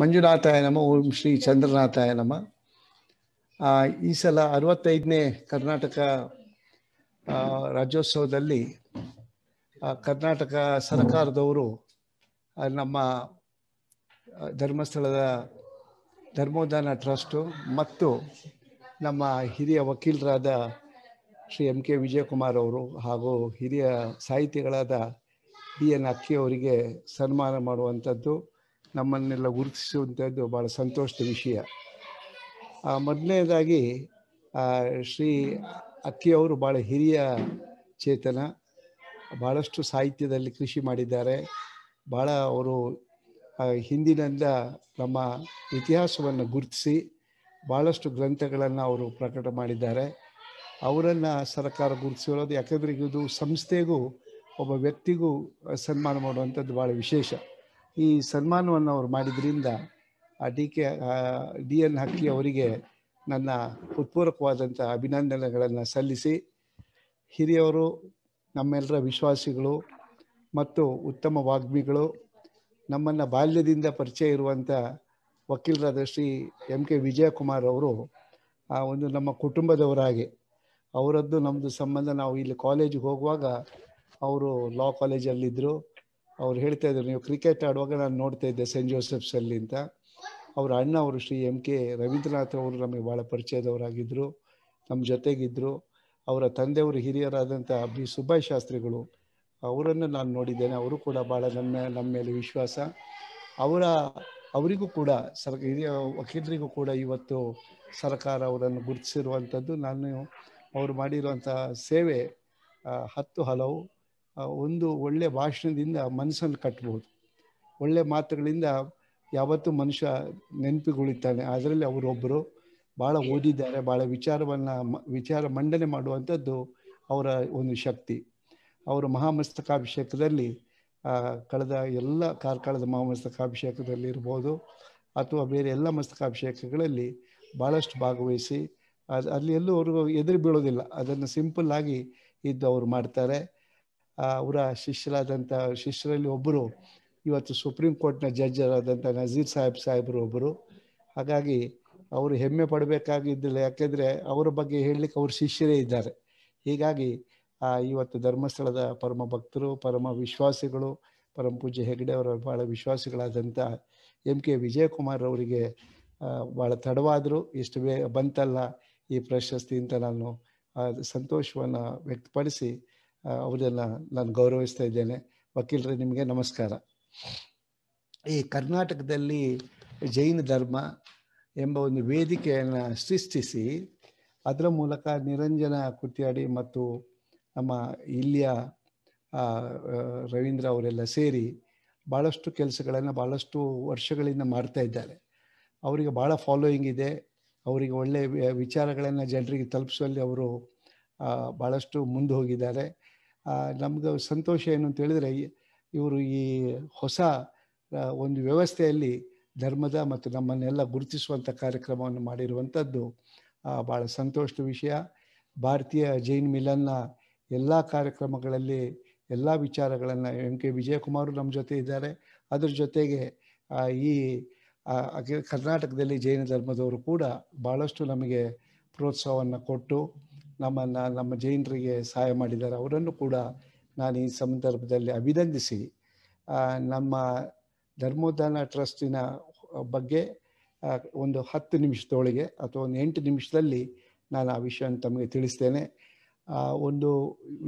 ಮಂಜುನಾಥಾಯ ನಮ ಓಂ ಶ್ರೀ ಚಂದ್ರನಾಥಾಯ ನಮ ಈ ಸಲ ಅರವತ್ತೈದನೇ ಕರ್ನಾಟಕ ರಾಜ್ಯೋತ್ಸವದಲ್ಲಿ ಕರ್ನಾಟಕ ಸರ್ಕಾರದವರು ನಮ್ಮ ಧರ್ಮಸ್ಥಳದ ಧರ್ಮೋದಾನ ಟ್ರಸ್ಟು ಮತ್ತು ನಮ್ಮ ಹಿರಿಯ ವಕೀಲರಾದ ಶ್ರೀ ಎಂ ಕೆ ವಿಜಯಕುಮಾರ್ ಅವರು ಹಾಗೂ ಹಿರಿಯ ಸಾಹಿತಿಗಳಾದ ಬಿ ಎನ್ ಅಕ್ಕಿ ಅವರಿಗೆ ಸನ್ಮಾನ ಮಾಡುವಂಥದ್ದು ನಮ್ಮನ್ನೆಲ್ಲ ಗುರುತಿಸುವಂಥದ್ದು ಭಾಳ ಸಂತೋಷದ ವಿಷಯ ಮೊದಲನೇದಾಗಿ ಶ್ರೀ ಅಕ್ಕಿಯವರು ಭಾಳ ಹಿರಿಯ ಚೇತನ ಭಾಳಷ್ಟು ಸಾಹಿತ್ಯದಲ್ಲಿ ಕೃಷಿ ಮಾಡಿದ್ದಾರೆ ಭಾಳ ಅವರು ಹಿಂದಿನಿಂದ ನಮ್ಮ ಇತಿಹಾಸವನ್ನು ಗುರುತಿಸಿ ಭಾಳಷ್ಟು ಗ್ರಂಥಗಳನ್ನು ಅವರು ಪ್ರಕಟ ಮಾಡಿದ್ದಾರೆ ಅವರನ್ನು ಸರ್ಕಾರ ಗುರುತಿಸಿರೋದು ಯಾಕಂದರೆ ಇದು ಸಂಸ್ಥೆಗೂ ಒಬ್ಬ ವ್ಯಕ್ತಿಗೂ ಸನ್ಮಾನ ಮಾಡುವಂಥದ್ದು ಭಾಳ ವಿಶೇಷ ಈ ಸನ್ಮಾನವನ್ನು ಅವ್ರು ಮಾಡಿದ್ರಿಂದ ಆ ಡಿ ಕೆ ಡಿ ಎನ್ ಹಕ್ಕಿ ಅವರಿಗೆ ನನ್ನ ಉತ್ಪೂರಕವಾದಂಥ ಅಭಿನಂದನೆಗಳನ್ನು ಸಲ್ಲಿಸಿ ಹಿರಿಯವರು ನಮ್ಮೆಲ್ಲರ ವಿಶ್ವಾಸಿಗಳು ಮತ್ತು ಉತ್ತಮ ವಾಗ್ಮಿಗಳು ನಮ್ಮನ್ನು ಬಾಲ್ಯದಿಂದ ಪರಿಚಯ ಇರುವಂಥ ವಕೀಲರಾದ ಶ್ರೀ ಎಂ ಕೆ ವಿಜಯಕುಮಾರ್ ಅವರು ಆ ಒಂದು ನಮ್ಮ ಕುಟುಂಬದವರಾಗಿ ಅವರದ್ದು ನಮ್ಮದು ಸಂಬಂಧ ನಾವು ಇಲ್ಲಿ ಕಾಲೇಜಿಗೆ ಹೋಗುವಾಗ ಅವರು ಲಾ ಕಾಲೇಜಲ್ಲಿದ್ದರು ಅವ್ರು ಹೇಳ್ತಾ ಇದ್ರು ನೀವು ಕ್ರಿಕೆಟ್ ಆಡುವಾಗ ನಾನು ನೋಡ್ತಾ ಇದ್ದೆ ಸೆಂಟ್ ಜೋಸೆಫ್ಸಲ್ಲಿ ಅಂತ ಅವ್ರ ಅಣ್ಣ ಅವರು ಶ್ರೀ ಎಂ ಕೆ ರವೀಂದ್ರನಾಥ್ ಅವರು ನಮಗೆ ಭಾಳ ಪರಿಚಯದವರಾಗಿದ್ದರು ನಮ್ಮ ಜೊತೆಗಿದ್ರು ಅವರ ತಂದೆಯವರು ಹಿರಿಯರಾದಂಥ ಬಿ ಸುಭಾಷ್ ಶಾಸ್ತ್ರಿಗಳು ಅವರನ್ನು ನಾನು ನೋಡಿದ್ದೇನೆ ಅವರು ಕೂಡ ಭಾಳ ನಮ್ಮ ನಮ್ಮ ಮೇಲೆ ವಿಶ್ವಾಸ ಅವರ ಅವರಿಗೂ ಕೂಡ ಸರ್ ಹಿರಿಯ ವಕೀಲರಿಗೂ ಕೂಡ ಇವತ್ತು ಸರ್ಕಾರ ಅವರನ್ನು ಗುರುತಿಸಿರುವಂಥದ್ದು ನಾನು ಅವರು ಮಾಡಿರುವಂಥ ಸೇವೆ ಹತ್ತು ಹಲವು ಒಂದು ಒಳ್ಳೆ ಭಾಷಣದಿಂದ ಮನಸ್ಸನ್ನು ಕಟ್ಬೋದು ಒಳ್ಳೆ ಮಾತುಗಳಿಂದ ಯಾವತ್ತೂ ಮನುಷ್ಯ ನೆನಪಿಗೊಳಿತಾನೆ ಅದರಲ್ಲಿ ಅವರೊಬ್ಬರು ಭಾಳ ಓದಿದ್ದಾರೆ ಭಾಳ ವಿಚಾರವನ್ನು ವಿಚಾರ ಮಂಡನೆ ಮಾಡುವಂಥದ್ದು ಅವರ ಒಂದು ಶಕ್ತಿ ಅವರು ಮಹಾಮಸ್ತಕಾಭಿಷೇಕದಲ್ಲಿ ಕಳೆದ ಎಲ್ಲ ಕಾರ್ಕಳದ ಮಹಾಮಸ್ತಕಾಭಿಷೇಕದಲ್ಲಿ ಇರ್ಬೋದು ಅಥವಾ ಬೇರೆ ಎಲ್ಲ ಮಸ್ತಕಾಭಿಷೇಕಗಳಲ್ಲಿ ಭಾಳಷ್ಟು ಭಾಗವಹಿಸಿ ಅದು ಅಲ್ಲಿ ಎಲ್ಲೂ ಅವ್ರಿಗೂ ಎದುರು ಬೀಳೋದಿಲ್ಲ ಅದನ್ನು ಸಿಂಪಲ್ ಆಗಿ ಇದ್ದು ಅವರು ಮಾಡ್ತಾರೆ ಅವರ ಶಿಷ್ಯರಾದಂಥ ಶಿಷ್ಯರಲ್ಲಿ ಒಬ್ಬರು ಇವತ್ತು ಸುಪ್ರೀಂ ಕೋರ್ಟ್ನ ಜಡ್ಜರಾದಂಥ ನಜೀರ್ ಸಾಹೇಬ್ ಸಾಹೇಬರು ಒಬ್ಬರು ಹಾಗಾಗಿ ಅವರು ಹೆಮ್ಮೆ ಪಡಬೇಕಾಗಿದ್ದಿಲ್ಲ ಯಾಕೆಂದರೆ ಅವರ ಬಗ್ಗೆ ಹೇಳಲಿಕ್ಕೆ ಅವರು ಶಿಷ್ಯರೇ ಇದ್ದಾರೆ ಹೀಗಾಗಿ ಇವತ್ತು ಧರ್ಮಸ್ಥಳದ ಪರಮ ಭಕ್ತರು ಪರಮ ವಿಶ್ವಾಸಿಗಳು ಪರಮ ಪೂಜ್ಯ ಅವರ ಭಾಳ ವಿಶ್ವಾಸಿಗಳಾದಂಥ ಎಂ ಕೆ ವಿಜಯಕುಮಾರ್ ಅವರಿಗೆ ಭಾಳ ತಡವಾದರೂ ಇಷ್ಟು ಬೇಗ ಬಂತಲ್ಲ ಈ ಪ್ರಶಸ್ತಿ ಅಂತ ನಾನು ಸಂತೋಷವನ್ನು ವ್ಯಕ್ತಪಡಿಸಿ ಅವರೆಲ್ಲ ನಾನು ಗೌರವಿಸ್ತಾ ಇದ್ದೇನೆ ವಕೀಲರೇ ನಿಮಗೆ ನಮಸ್ಕಾರ ಈ ಕರ್ನಾಟಕದಲ್ಲಿ ಜೈನ ಧರ್ಮ ಎಂಬ ಒಂದು ವೇದಿಕೆಯನ್ನು ಸೃಷ್ಟಿಸಿ ಅದರ ಮೂಲಕ ನಿರಂಜನ ಕುಟ್ಯಾಡಿ ಮತ್ತು ನಮ್ಮ ಇಲ್ಲಿಯ ರವೀಂದ್ರ ಅವರೆಲ್ಲ ಸೇರಿ ಭಾಳಷ್ಟು ಕೆಲಸಗಳನ್ನು ಭಾಳಷ್ಟು ವರ್ಷಗಳಿಂದ ಮಾಡ್ತಾ ಇದ್ದಾರೆ ಅವರಿಗೆ ಭಾಳ ಫಾಲೋಯಿಂಗ್ ಇದೆ ಅವರಿಗೆ ಒಳ್ಳೆಯ ವಿಚಾರಗಳನ್ನು ಜನರಿಗೆ ತಲುಪಿಸುವಲ್ಲಿ ಅವರು ಭಾಳಷ್ಟು ಮುಂದೆ ಹೋಗಿದ್ದಾರೆ ನಮ್ಗೆ ಸಂತೋಷ ಏನು ಅಂತ ಹೇಳಿದ್ರೆ ಇವರು ಈ ಹೊಸ ಒಂದು ವ್ಯವಸ್ಥೆಯಲ್ಲಿ ಧರ್ಮದ ಮತ್ತು ನಮ್ಮನ್ನೆಲ್ಲ ಗುರುತಿಸುವಂಥ ಕಾರ್ಯಕ್ರಮವನ್ನು ಮಾಡಿರುವಂಥದ್ದು ಭಾಳ ಸಂತೋಷದ ವಿಷಯ ಭಾರತೀಯ ಜೈನ್ ಮಿಲನ್ನ ಎಲ್ಲ ಕಾರ್ಯಕ್ರಮಗಳಲ್ಲಿ ಎಲ್ಲ ವಿಚಾರಗಳನ್ನು ಎಂ ಕೆ ವಿಜಯಕುಮಾರು ನಮ್ಮ ಜೊತೆ ಇದ್ದಾರೆ ಅದ್ರ ಜೊತೆಗೆ ಈ ಕರ್ನಾಟಕದಲ್ಲಿ ಜೈನ ಧರ್ಮದವರು ಕೂಡ ಭಾಳಷ್ಟು ನಮಗೆ ಪ್ರೋತ್ಸಾಹವನ್ನು ಕೊಟ್ಟು ನಮ್ಮನ್ನು ನಮ್ಮ ಜೈನರಿಗೆ ಸಹಾಯ ಮಾಡಿದ್ದಾರೆ ಅವರನ್ನು ಕೂಡ ನಾನು ಈ ಸಂದರ್ಭದಲ್ಲಿ ಅಭಿನಂದಿಸಿ ನಮ್ಮ ಧರ್ಮೋದ್ಧಾನ ಟ್ರಸ್ಟಿನ ಬಗ್ಗೆ ಒಂದು ಹತ್ತು ನಿಮಿಷದೊಳಗೆ ಅಥವಾ ಒಂದು ಎಂಟು ನಿಮಿಷದಲ್ಲಿ ನಾನು ಆ ವಿಷಯವನ್ನು ತಮಗೆ ತಿಳಿಸ್ತೇನೆ ಒಂದು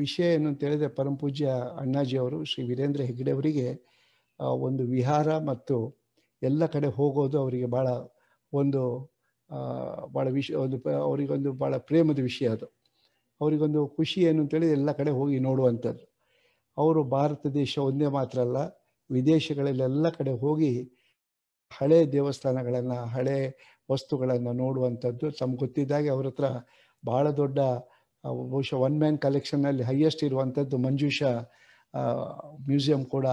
ವಿಷಯ ಏನು ಅಂತ ಪೂಜ್ಯ ಅಣ್ಣಾಜಿ ಅವರು ಶ್ರೀ ವೀರೇಂದ್ರ ಹೆಗ್ಡೆ ಅವರಿಗೆ ಒಂದು ವಿಹಾರ ಮತ್ತು ಎಲ್ಲ ಕಡೆ ಹೋಗೋದು ಅವರಿಗೆ ಭಾಳ ಒಂದು ಭಾಳ ವಿಷ ಒಂದು ಅವರಿಗೊಂದು ಭಾಳ ಪ್ರೇಮದ ವಿಷಯ ಅದು ಅವರಿಗೊಂದು ಖುಷಿ ಏನು ಅಂತೇಳಿ ಎಲ್ಲ ಕಡೆ ಹೋಗಿ ನೋಡುವಂಥದ್ದು ಅವರು ಭಾರತ ದೇಶ ಒಂದೇ ಮಾತ್ರ ಅಲ್ಲ ವಿದೇಶಗಳಲ್ಲೆಲ್ಲ ಕಡೆ ಹೋಗಿ ಹಳೆ ದೇವಸ್ಥಾನಗಳನ್ನು ಹಳೆ ವಸ್ತುಗಳನ್ನು ನೋಡುವಂಥದ್ದು ತಮ್ಗೆ ಗೊತ್ತಿದ್ದಾಗೆ ಅವ್ರ ಹತ್ರ ಭಾಳ ದೊಡ್ಡ ಬಹುಶಃ ಒನ್ ಮ್ಯಾನ್ ಕಲೆಕ್ಷನ್ನಲ್ಲಿ ಹೈಯೆಸ್ಟ್ ಇರುವಂಥದ್ದು ಮಂಜೂಷ ಮ್ಯೂಸಿಯಂ ಕೂಡ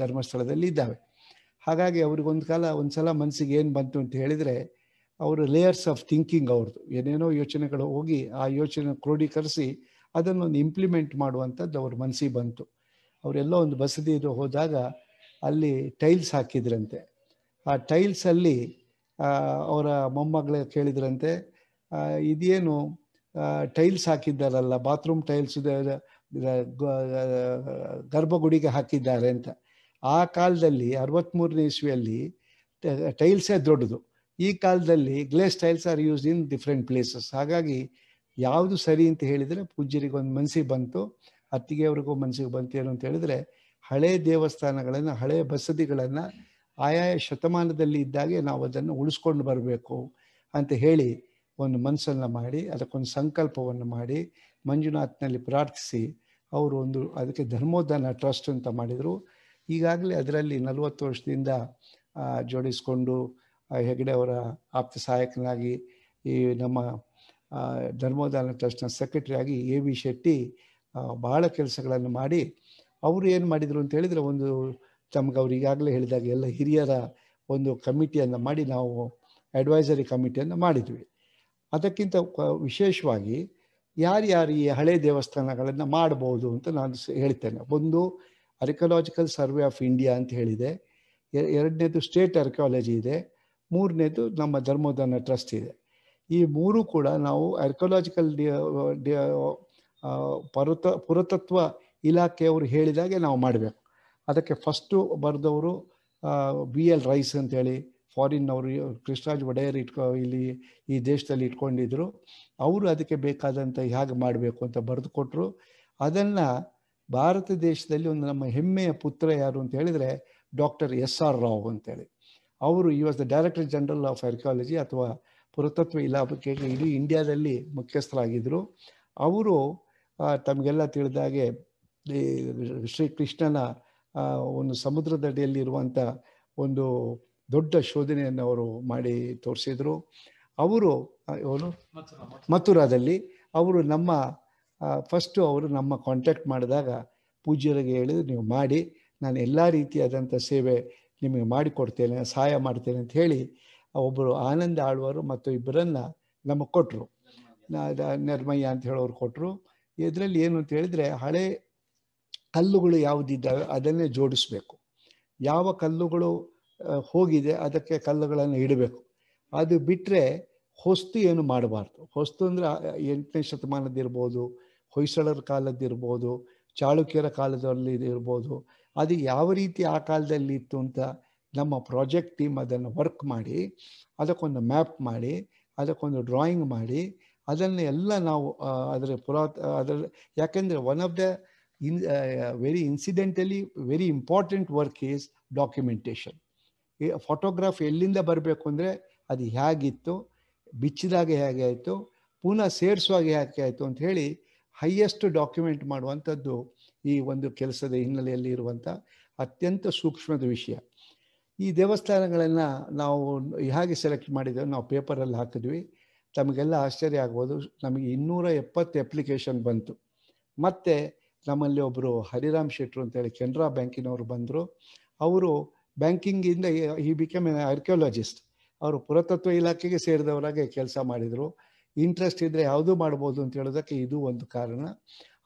ಧರ್ಮಸ್ಥಳದಲ್ಲಿ ಇದ್ದಾವೆ ಹಾಗಾಗಿ ಅವ್ರಿಗೊಂದು ಕಾಲ ಒಂದು ಸಲ ಮನಸ್ಸಿಗೆ ಏನು ಬಂತು ಅಂತ ಹೇಳಿದರೆ ಅವರ ಲೇಯರ್ಸ್ ಆಫ್ ಥಿಂಕಿಂಗ್ ಅವ್ರದ್ದು ಏನೇನೋ ಯೋಚನೆಗಳು ಹೋಗಿ ಆ ಯೋಚನೆ ಕ್ರೋಢೀಕರಿಸಿ ಅದನ್ನೊಂದು ಇಂಪ್ಲಿಮೆಂಟ್ ಮಾಡುವಂಥದ್ದು ಅವ್ರ ಮನಸ್ಸಿಗೆ ಬಂತು ಅವರೆಲ್ಲ ಒಂದು ಬಸದಿದು ಹೋದಾಗ ಅಲ್ಲಿ ಟೈಲ್ಸ್ ಹಾಕಿದ್ರಂತೆ ಆ ಟೈಲ್ಸಲ್ಲಿ ಅವರ ಮೊಮ್ಮಗಳ ಕೇಳಿದ್ರಂತೆ ಇದೇನು ಟೈಲ್ಸ್ ಹಾಕಿದ್ದಾರಲ್ಲ ಬಾತ್ರೂಮ್ ಟೈಲ್ಸ್ ಗರ್ಭಗುಡಿಗೆ ಹಾಕಿದ್ದಾರೆ ಅಂತ ಆ ಕಾಲದಲ್ಲಿ ಅರವತ್ತ್ಮೂರನೇ ಇಸ್ವಿಯಲ್ಲಿ ಟೈಲ್ಸೇ ದೊಡ್ಡದು ಈ ಕಾಲದಲ್ಲಿ glazed tiles are use in different places ಹಾಗಾಗಿ ಯಾವುದು ಸರಿ ಅಂತ ಹೇಳಿದರೆ ಪೂಜ್ಯರಿಗೆ ಒಂದು ಮನಸ್ಸಿಗೆ ಬಂತು ಅತ್ತಿಗೆಯವ್ರಿಗೂ ಮನಸ್ಸಿಗೆ ಬಂತು ಏನು ಅಂತ ಹೇಳಿದರೆ ಹಳೆ ದೇವಸ್ಥಾನಗಳನ್ನು ಹಳೆ ಬಸದಿಗಳನ್ನು ಆಯಾಯ ಶತಮಾನದಲ್ಲಿ ಇದ್ದಾಗೆ ನಾವು ಅದನ್ನು ಉಳಿಸ್ಕೊಂಡು ಬರಬೇಕು ಅಂತ ಹೇಳಿ ಒಂದು ಮನಸ್ಸನ್ನು ಮಾಡಿ ಅದಕ್ಕೊಂದು ಸಂಕಲ್ಪವನ್ನು ಮಾಡಿ ಮಂಜುನಾಥ್ನಲ್ಲಿ ಪ್ರಾರ್ಥಿಸಿ ಅವರು ಒಂದು ಅದಕ್ಕೆ ಧರ್ಮೋದಾನ ಟ್ರಸ್ಟ್ ಅಂತ ಮಾಡಿದರು ಈಗಾಗಲೇ ಅದರಲ್ಲಿ ನಲವತ್ತು ವರ್ಷದಿಂದ ಜೋಡಿಸ್ಕೊಂಡು ಹೆಗ್ಡೆ ಅವರ ಆಪ್ತ ಸಹಾಯಕನಾಗಿ ಈ ನಮ್ಮ ಧರ್ಮೋದಾನ ಟ್ರಸ್ಟ್ನ ಸೆಕ್ರೆಟರಿಯಾಗಿ ಎ ವಿ ಶೆಟ್ಟಿ ಬಹಳ ಕೆಲಸಗಳನ್ನು ಮಾಡಿ ಅವರು ಏನು ಮಾಡಿದರು ಅಂತ ಹೇಳಿದರೆ ಒಂದು ತಮಗೆ ಅವರು ಈಗಾಗಲೇ ಹೇಳಿದಾಗ ಎಲ್ಲ ಹಿರಿಯರ ಒಂದು ಕಮಿಟಿಯನ್ನು ಮಾಡಿ ನಾವು ಅಡ್ವೈಸರಿ ಕಮಿಟಿಯನ್ನು ಮಾಡಿದ್ವಿ ಅದಕ್ಕಿಂತ ವಿಶೇಷವಾಗಿ ಯಾರ್ಯಾರು ಈ ಹಳೆ ದೇವಸ್ಥಾನಗಳನ್ನು ಮಾಡಬಹುದು ಅಂತ ನಾನು ಹೇಳ್ತೇನೆ ಒಂದು ಅರ್ಕಿಯಲಾಜಿಕಲ್ ಸರ್ವೆ ಆಫ್ ಇಂಡಿಯಾ ಅಂತ ಹೇಳಿದೆ ಎರಡನೇದು ಸ್ಟೇಟ್ ಆರ್ಕಿಯಾಲಜಿ ಇದೆ ಮೂರನೇದು ನಮ್ಮ ಧರ್ಮೋದಾನ ಟ್ರಸ್ಟ್ ಇದೆ ಈ ಮೂರು ಕೂಡ ನಾವು ಆರ್ಕೊಲಾಜಿಕಲ್ ಪರತ ಪುರತತ್ವ ಇಲಾಖೆಯವರು ಹೇಳಿದಾಗೆ ನಾವು ಮಾಡಬೇಕು ಅದಕ್ಕೆ ಫಸ್ಟು ಬರೆದವರು ಬಿ ಎಲ್ ರೈಸ್ ಅಂತೇಳಿ ಅವರು ಕೃಷ್ಣರಾಜ್ ಒಡೆಯರ್ ಇಟ್ಕೊ ಇಲ್ಲಿ ಈ ದೇಶದಲ್ಲಿ ಇಟ್ಕೊಂಡಿದ್ರು ಅವರು ಅದಕ್ಕೆ ಬೇಕಾದಂಥ ಹೇಗೆ ಮಾಡಬೇಕು ಅಂತ ಬರೆದು ಕೊಟ್ಟರು ಅದನ್ನು ಭಾರತ ದೇಶದಲ್ಲಿ ಒಂದು ನಮ್ಮ ಹೆಮ್ಮೆಯ ಪುತ್ರ ಯಾರು ಅಂತ ಹೇಳಿದರೆ ಡಾಕ್ಟರ್ ಎಸ್ ಆರ್ ರಾವ್ ಅಂತೇಳಿ ಅವರು you was the director general of archaeology ಅಥವಾ ಪುರಾತತ್ವ ಇಲಾಖೆ ಇಡೀ ಇಂಡಿಯಾದಲ್ಲಿ ಮುಖ್ಯಸ್ಥರಾಗಿದ್ದರು ಅವರು ತಮಗೆಲ್ಲ ತಿಳಿದಾಗೆ ಶ್ರೀ ಕೃಷ್ಣನ ಒಂದು ಸಮುದ್ರದಡಿಯಲ್ಲಿರುವಂಥ ಒಂದು ದೊಡ್ಡ ಶೋಧನೆಯನ್ನು ಅವರು ಮಾಡಿ ತೋರಿಸಿದರು ಅವರು ಅವರು ಮಥುರಾದಲ್ಲಿ ಅವರು ನಮ್ಮ ಫಸ್ಟು ಅವರು ನಮ್ಮ ಕಾಂಟ್ಯಾಕ್ಟ್ ಮಾಡಿದಾಗ ಪೂಜ್ಯರಿಗೆ ಹೇಳಿದ್ರು ನೀವು ಮಾಡಿ ನಾನು ಎಲ್ಲ ರೀತಿಯಾದಂಥ ಸೇವೆ ನಿಮಗೆ ಮಾಡಿಕೊಡ್ತೇನೆ ಸಹಾಯ ಮಾಡ್ತೇನೆ ಅಂತ ಹೇಳಿ ಒಬ್ಬರು ಆನಂದ ಆಳ್ವರು ಮತ್ತು ಇಬ್ಬರನ್ನು ನಮಗೆ ಕೊಟ್ಟರು ನಿರ್ಮಯ್ಯ ಅಂತ ಹೇಳೋರು ಕೊಟ್ಟರು ಇದರಲ್ಲಿ ಏನು ಅಂತ ಹೇಳಿದ್ರೆ ಹಳೆ ಕಲ್ಲುಗಳು ಯಾವುದಿದ್ದಾವೆ ಅದನ್ನೇ ಜೋಡಿಸ್ಬೇಕು ಯಾವ ಕಲ್ಲುಗಳು ಹೋಗಿದೆ ಅದಕ್ಕೆ ಕಲ್ಲುಗಳನ್ನು ಇಡಬೇಕು ಅದು ಬಿಟ್ಟರೆ ಹೊಸ್ತು ಏನು ಮಾಡಬಾರ್ದು ಹೊಸ್ತು ಅಂದರೆ ಎಂಟನೇ ಶತಮಾನದಿರ್ಬೋದು ಹೊಯ್ಸಳರ ಕಾಲದ್ದಿರ್ಬೋದು ಚಾಳುಕ್ಯರ ಕಾಲದಲ್ಲಿ ಇರ್ಬೋದು ಅದು ಯಾವ ರೀತಿ ಆ ಕಾಲದಲ್ಲಿ ಇತ್ತು ಅಂತ ನಮ್ಮ ಪ್ರಾಜೆಕ್ಟ್ ಟೀಮ್ ಅದನ್ನು ವರ್ಕ್ ಮಾಡಿ ಅದಕ್ಕೊಂದು ಮ್ಯಾಪ್ ಮಾಡಿ ಅದಕ್ಕೊಂದು ಡ್ರಾಯಿಂಗ್ ಮಾಡಿ ಅದನ್ನು ಎಲ್ಲ ನಾವು ಅದರ ಪುರಾತ ಅದರ ಯಾಕೆಂದರೆ one of the in very incidentally very important work is documentation photograph ಎಲ್ಲಿಂದ ಬರಬೇಕು ಅಂದರೆ ಅದು ಹೇಗಿತ್ತು ಬಿಚ್ಚಿದಾಗ ಹೇಗೆ ಆಯಿತು ಪುನಃ ಸೇರಿಸುವಾಗ ಹೇಗೆ ಆಯಿತು ಅಂತ ಹೇಳಿ ಹೈಯೆಸ್ಟ್ ಡಾಕ್ಯುಮೆಂಟ್ ಮಾಡುವಂಥದ್ದು ಈ ಒಂದು ಕೆಲಸದ ಹಿನ್ನೆಲೆಯಲ್ಲಿ ಇರುವಂಥ ಅತ್ಯಂತ ಸೂಕ್ಷ್ಮದ ವಿಷಯ ಈ ದೇವಸ್ಥಾನಗಳನ್ನು ನಾವು ಹೇಗೆ ಸೆಲೆಕ್ಟ್ ಮಾಡಿದ್ದೇವೆ ನಾವು ಪೇಪರಲ್ಲಿ ಹಾಕಿದ್ವಿ ತಮಗೆಲ್ಲ ಆಶ್ಚರ್ಯ ಆಗ್ಬೋದು ನಮಗೆ ಇನ್ನೂರ ಎಪ್ಪತ್ತು ಅಪ್ಲಿಕೇಶನ್ ಬಂತು ಮತ್ತು ನಮ್ಮಲ್ಲಿ ಒಬ್ಬರು ಹರಿರಾಮ್ ಶೆಟ್ರು ಅಂತೇಳಿ ಕೆನರಾ ಬ್ಯಾಂಕಿನವರು ಬಂದರು ಅವರು ಬ್ಯಾಂಕಿಂಗಿಂದ ಈ ಬಿಕಮ್ ಆರ್ಕಿಯೋಲಜಿಸ್ಟ್ ಅವರು ಪುರಾತತ್ವ ಇಲಾಖೆಗೆ ಸೇರಿದವರಾಗೆ ಕೆಲಸ ಮಾಡಿದರು ಇಂಟ್ರೆಸ್ಟ್ ಇದ್ದರೆ ಯಾವುದು ಮಾಡ್ಬೋದು ಅಂತ ಹೇಳೋದಕ್ಕೆ ಇದು ಒಂದು ಕಾರಣ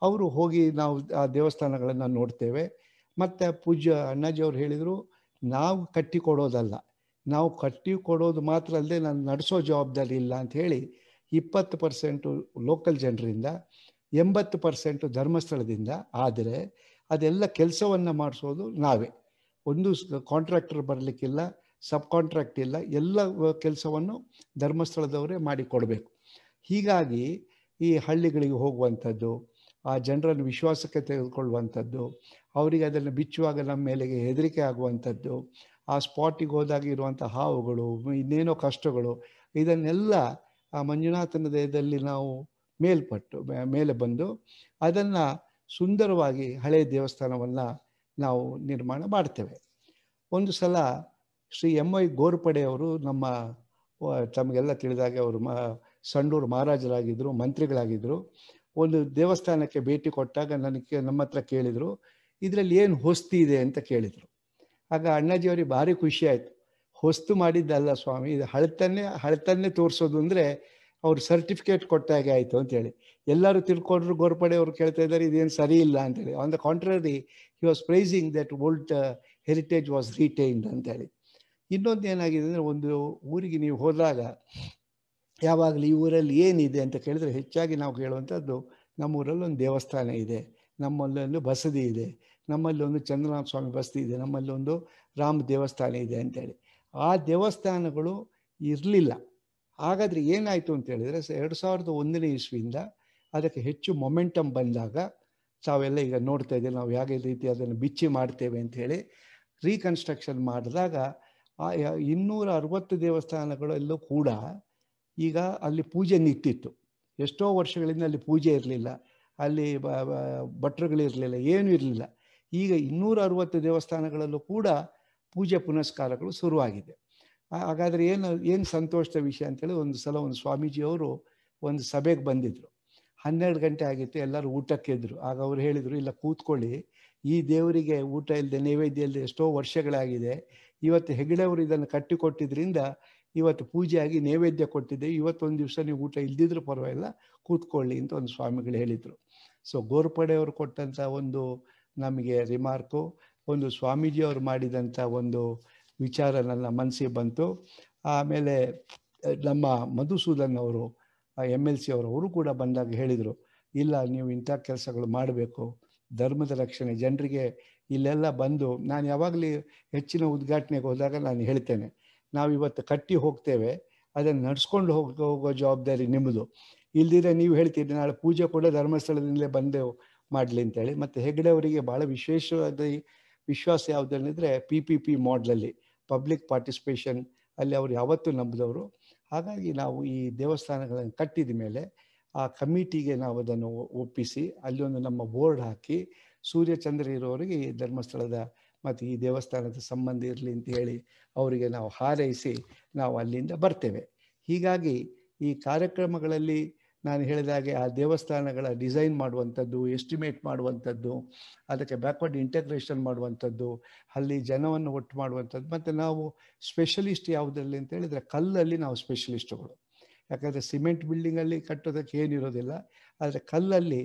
ಅವರು ಹೋಗಿ ನಾವು ಆ ದೇವಸ್ಥಾನಗಳನ್ನು ನೋಡ್ತೇವೆ ಮತ್ತು ಪೂಜ್ಯ ಅಣ್ಣಾಜಿ ಅವ್ರು ಹೇಳಿದರು ನಾವು ಕಟ್ಟಿಕೊಡೋದಲ್ಲ ನಾವು ಕಟ್ಟಿ ಕೊಡೋದು ಮಾತ್ರ ಅಲ್ಲದೆ ನಾನು ನಡೆಸೋ ಜವಾಬ್ದಾರಿ ಇಲ್ಲ ಅಂತ ಹೇಳಿ ಇಪ್ಪತ್ತು ಪರ್ಸೆಂಟು ಲೋಕಲ್ ಜನರಿಂದ ಎಂಬತ್ತು ಪರ್ಸೆಂಟು ಧರ್ಮಸ್ಥಳದಿಂದ ಆದರೆ ಅದೆಲ್ಲ ಕೆಲಸವನ್ನು ಮಾಡಿಸೋದು ನಾವೇ ಒಂದು ಕಾಂಟ್ರಾಕ್ಟರ್ ಬರಲಿಕ್ಕಿಲ್ಲ ಸಬ್ ಕಾಂಟ್ರಾಕ್ಟ್ ಇಲ್ಲ ಎಲ್ಲ ಕೆಲಸವನ್ನು ಧರ್ಮಸ್ಥಳದವರೇ ಮಾಡಿಕೊಡಬೇಕು ಹೀಗಾಗಿ ಈ ಹಳ್ಳಿಗಳಿಗೆ ಹೋಗುವಂಥದ್ದು ಆ ಜನರನ್ನು ವಿಶ್ವಾಸಕ್ಕೆ ತೆಗೆದುಕೊಳ್ಳುವಂಥದ್ದು ಅವರಿಗೆ ಅದನ್ನು ಬಿಚ್ಚುವಾಗ ನಮ್ಮ ಮೇಲೆಗೆ ಹೆದರಿಕೆ ಆಗುವಂಥದ್ದು ಆ ಸ್ಪಾಟಿಗೆ ಹೋದಾಗ ಇರುವಂಥ ಹಾವುಗಳು ಇನ್ನೇನೋ ಕಷ್ಟಗಳು ಇದನ್ನೆಲ್ಲ ಆ ಮಂಜುನಾಥನ ದೇಹದಲ್ಲಿ ನಾವು ಮೇಲ್ಪಟ್ಟು ಮೇಲೆ ಬಂದು ಅದನ್ನು ಸುಂದರವಾಗಿ ಹಳೆಯ ದೇವಸ್ಥಾನವನ್ನು ನಾವು ನಿರ್ಮಾಣ ಮಾಡ್ತೇವೆ ಒಂದು ಸಲ ಶ್ರೀ ಎಂ ಐ ಗೋರ್ಪಡೆಯವರು ನಮ್ಮ ತಮಗೆಲ್ಲ ತಿಳಿದಾಗೆ ಅವರು ಮ ಸಂಡೂರು ಮಹಾರಾಜರಾಗಿದ್ದರು ಮಂತ್ರಿಗಳಾಗಿದ್ದರು ಒಂದು ದೇವಸ್ಥಾನಕ್ಕೆ ಭೇಟಿ ಕೊಟ್ಟಾಗ ನನಗೆ ನಮ್ಮ ಹತ್ರ ಕೇಳಿದರು ಇದರಲ್ಲಿ ಏನು ಹೊಸ್ತಿ ಇದೆ ಅಂತ ಕೇಳಿದರು ಆಗ ಅಣ್ಣಾಜಿಯವರಿಗೆ ಭಾರಿ ಖುಷಿ ಆಯಿತು ಹೊಸ್ತು ಮಾಡಿದ್ದಲ್ಲ ಸ್ವಾಮಿ ಇದು ಹಳತನ್ನೇ ಹಳತನ್ನೇ ತೋರಿಸೋದು ಅಂದರೆ ಅವರು ಸರ್ಟಿಫಿಕೇಟ್ ಕೊಟ್ಟಾಗೆ ಆಯಿತು ಅಂತೇಳಿ ಎಲ್ಲರೂ ತಿಳ್ಕೊಂಡ್ರು ಗೋರ್ಪಡೆ ಅವರು ಕೇಳ್ತಾ ಇದ್ದಾರೆ ಇದೇನು ಸರಿ ಇಲ್ಲ ಅಂತೇಳಿ on the contrary he was praising that old heritage was retained ಅಂತೇಳಿ ಇನ್ನೊಂದು ಏನಾಗಿದೆ ಅಂದರೆ ಒಂದು ಊರಿಗೆ ನೀವು ಹೋದಾಗ ಯಾವಾಗಲೂ ಈ ಊರಲ್ಲಿ ಏನಿದೆ ಅಂತ ಕೇಳಿದರೆ ಹೆಚ್ಚಾಗಿ ನಾವು ಕೇಳುವಂಥದ್ದು ನಮ್ಮೂರಲ್ಲಿ ಒಂದು ದೇವಸ್ಥಾನ ಇದೆ ನಮ್ಮಲ್ಲೊಂದು ಬಸದಿ ಇದೆ ನಮ್ಮಲ್ಲಿ ಒಂದು ಚಂದ್ರನಾಥ ಸ್ವಾಮಿ ಬಸದಿ ಇದೆ ನಮ್ಮಲ್ಲಿ ಒಂದು ರಾಮ ದೇವಸ್ಥಾನ ಇದೆ ಅಂತೇಳಿ ಆ ದೇವಸ್ಥಾನಗಳು ಇರಲಿಲ್ಲ ಹಾಗಾದರೆ ಏನಾಯಿತು ಅಂತ ಹೇಳಿದರೆ ಎರಡು ಸಾವಿರದ ಒಂದನೇ ಇಸ್ವಿಯಿಂದ ಅದಕ್ಕೆ ಹೆಚ್ಚು ಮೊಮೆಂಟಮ್ ಬಂದಾಗ ತಾವೆಲ್ಲ ಈಗ ನೋಡ್ತಾ ಇದ್ದೀವಿ ನಾವು ಯಾವ ರೀತಿ ಅದನ್ನು ಬಿಚ್ಚಿ ಮಾಡ್ತೇವೆ ಅಂಥೇಳಿ ರೀಕನ್ಸ್ಟ್ರಕ್ಷನ್ ಮಾಡಿದಾಗ ಆ ಇನ್ನೂರ ಅರವತ್ತು ದೇವಸ್ಥಾನಗಳಲ್ಲೂ ಕೂಡ ಈಗ ಅಲ್ಲಿ ಪೂಜೆ ನಿಂತಿತ್ತು ಎಷ್ಟೋ ವರ್ಷಗಳಿಂದ ಅಲ್ಲಿ ಪೂಜೆ ಇರಲಿಲ್ಲ ಅಲ್ಲಿ ಭಟ್ರುಗಳಿರಲಿಲ್ಲ ಏನೂ ಇರಲಿಲ್ಲ ಈಗ ಇನ್ನೂರ ಅರವತ್ತು ದೇವಸ್ಥಾನಗಳಲ್ಲೂ ಕೂಡ ಪೂಜೆ ಪುನಸ್ಕಾರಗಳು ಶುರುವಾಗಿದೆ ಹಾಗಾದರೆ ಏನು ಏನು ಸಂತೋಷದ ವಿಷಯ ಅಂತೇಳಿ ಒಂದು ಸಲ ಒಂದು ಸ್ವಾಮೀಜಿಯವರು ಒಂದು ಸಭೆಗೆ ಬಂದಿದ್ದರು ಹನ್ನೆರಡು ಗಂಟೆ ಆಗಿತ್ತು ಎಲ್ಲರೂ ಊಟಕ್ಕೆದ್ರು ಆಗ ಅವರು ಹೇಳಿದರು ಇಲ್ಲ ಕೂತ್ಕೊಳ್ಳಿ ಈ ದೇವರಿಗೆ ಊಟ ಇಲ್ಲದೆ ನೈವೇದ್ಯ ಇಲ್ಲದೆ ಎಷ್ಟೋ ವರ್ಷಗಳಾಗಿದೆ ಇವತ್ತು ಹೆಗಡೆಯವರು ಇದನ್ನು ಕಟ್ಟಿಕೊಟ್ಟಿದ್ರಿಂದ ಇವತ್ತು ಪೂಜೆಯಾಗಿ ನೈವೇದ್ಯ ಕೊಟ್ಟಿದ್ದೆ ಇವತ್ತೊಂದು ದಿವಸ ನೀವು ಊಟ ಇಲ್ದಿದ್ರೂ ಪರವಾಗಿಲ್ಲ ಕೂತ್ಕೊಳ್ಳಿ ಅಂತ ಒಂದು ಸ್ವಾಮಿಗಳು ಹೇಳಿದರು ಸೊ ಗೋರ್ಪಡೆಯವರು ಕೊಟ್ಟಂಥ ಒಂದು ನಮಗೆ ರಿಮಾರ್ಕು ಒಂದು ಸ್ವಾಮೀಜಿಯವರು ಮಾಡಿದಂಥ ಒಂದು ವಿಚಾರ ನನ್ನ ಮನಸ್ಸಿಗೆ ಬಂತು ಆಮೇಲೆ ನಮ್ಮ ಮಧುಸೂದನ್ ಅವರು ಎಮ್ ಎಲ್ ಸಿ ಅವರು ಅವರು ಕೂಡ ಬಂದಾಗ ಹೇಳಿದರು ಇಲ್ಲ ನೀವು ಇಂಥ ಕೆಲಸಗಳು ಮಾಡಬೇಕು ಧರ್ಮದ ರಕ್ಷಣೆ ಜನರಿಗೆ ಇಲ್ಲೆಲ್ಲ ಬಂದು ನಾನು ಯಾವಾಗಲೂ ಹೆಚ್ಚಿನ ಉದ್ಘಾಟನೆಗೆ ಹೋದಾಗ ನಾನು ಹೇಳ್ತೇನೆ ನಾವು ಇವತ್ತು ಕಟ್ಟಿ ಹೋಗ್ತೇವೆ ಅದನ್ನು ನಡ್ಸ್ಕೊಂಡು ಹೋಗಿ ಹೋಗೋ ಜವಾಬ್ದಾರಿ ನಿಮ್ಮದು ಇಲ್ದಿದ್ರೆ ನೀವು ಹೇಳ್ತೀರಿ ನಾಳೆ ಪೂಜೆ ಕೂಡ ಧರ್ಮಸ್ಥಳದಿಂದಲೇ ಬಂದೆವು ಮಾಡಲಿ ಅಂತೇಳಿ ಮತ್ತು ಹೆಗ್ಡೆ ಅವರಿಗೆ ಭಾಳ ವಿಶೇಷವಾದ ವಿಶ್ವಾಸ ಹೇಳಿದ್ರೆ ಪಿ ಪಿ ಪಿ ಮಾಡ್ಲಲ್ಲಿ ಪಬ್ಲಿಕ್ ಪಾರ್ಟಿಸಿಪೇಷನ್ ಅಲ್ಲಿ ಅವರು ಯಾವತ್ತೂ ನಂಬಿದವರು ಹಾಗಾಗಿ ನಾವು ಈ ದೇವಸ್ಥಾನಗಳನ್ನು ಕಟ್ಟಿದ ಮೇಲೆ ಆ ಕಮಿಟಿಗೆ ನಾವು ಅದನ್ನು ಒಪ್ಪಿಸಿ ಅಲ್ಲಿ ಒಂದು ನಮ್ಮ ಬೋರ್ಡ್ ಹಾಕಿ ಸೂರ್ಯ ಚಂದ್ರ ಇರೋರಿಗೆ ಧರ್ಮಸ್ಥಳದ ಮತ್ತು ಈ ದೇವಸ್ಥಾನದ ಸಂಬಂಧ ಇರಲಿ ಅಂತ ಹೇಳಿ ಅವರಿಗೆ ನಾವು ಹಾರೈಸಿ ನಾವು ಅಲ್ಲಿಂದ ಬರ್ತೇವೆ ಹೀಗಾಗಿ ಈ ಕಾರ್ಯಕ್ರಮಗಳಲ್ಲಿ ನಾನು ಹೇಳಿದಾಗೆ ಆ ದೇವಸ್ಥಾನಗಳ ಡಿಸೈನ್ ಮಾಡುವಂಥದ್ದು ಎಸ್ಟಿಮೇಟ್ ಮಾಡುವಂಥದ್ದು ಅದಕ್ಕೆ ಬ್ಯಾಕ್ವರ್ಡ್ ಇಂಟಗ್ರೇಷನ್ ಮಾಡುವಂಥದ್ದು ಅಲ್ಲಿ ಜನವನ್ನು ಒಟ್ಟು ಮಾಡುವಂಥದ್ದು ಮತ್ತು ನಾವು ಸ್ಪೆಷಲಿಸ್ಟ್ ಯಾವುದರಲ್ಲಿ ಅಂತ ಹೇಳಿದರೆ ಕಲ್ಲಲ್ಲಿ ನಾವು ಸ್ಪೆಷಲಿಸ್ಟ್ಗಳು ಯಾಕಂದರೆ ಸಿಮೆಂಟ್ ಬಿಲ್ಡಿಂಗಲ್ಲಿ ಕಟ್ಟೋದಕ್ಕೆ ಏನಿರೋದಿಲ್ಲ ಆದರೆ ಕಲ್ಲಲ್ಲಿ